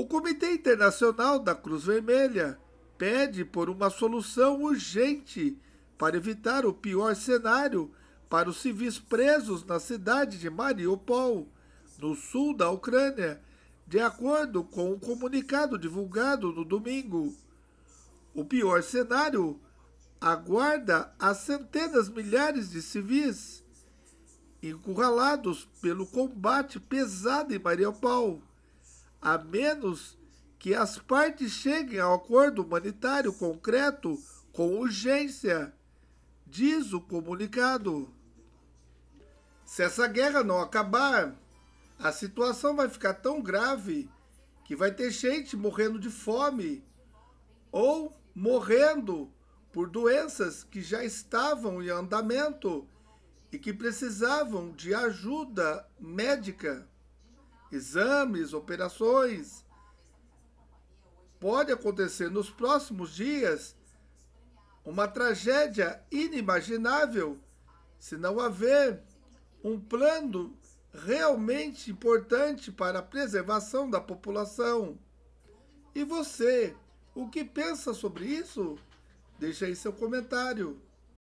O Comitê Internacional da Cruz Vermelha pede por uma solução urgente para evitar o pior cenário para os civis presos na cidade de Mariupol, no sul da Ucrânia, de acordo com um comunicado divulgado no domingo. O pior cenário aguarda as centenas milhares de civis encurralados pelo combate pesado em Mariupol a menos que as partes cheguem ao acordo humanitário concreto com urgência, diz o comunicado. Se essa guerra não acabar, a situação vai ficar tão grave que vai ter gente morrendo de fome ou morrendo por doenças que já estavam em andamento e que precisavam de ajuda médica exames, operações. Pode acontecer nos próximos dias uma tragédia inimaginável se não haver um plano realmente importante para a preservação da população. E você, o que pensa sobre isso? Deixe aí seu comentário.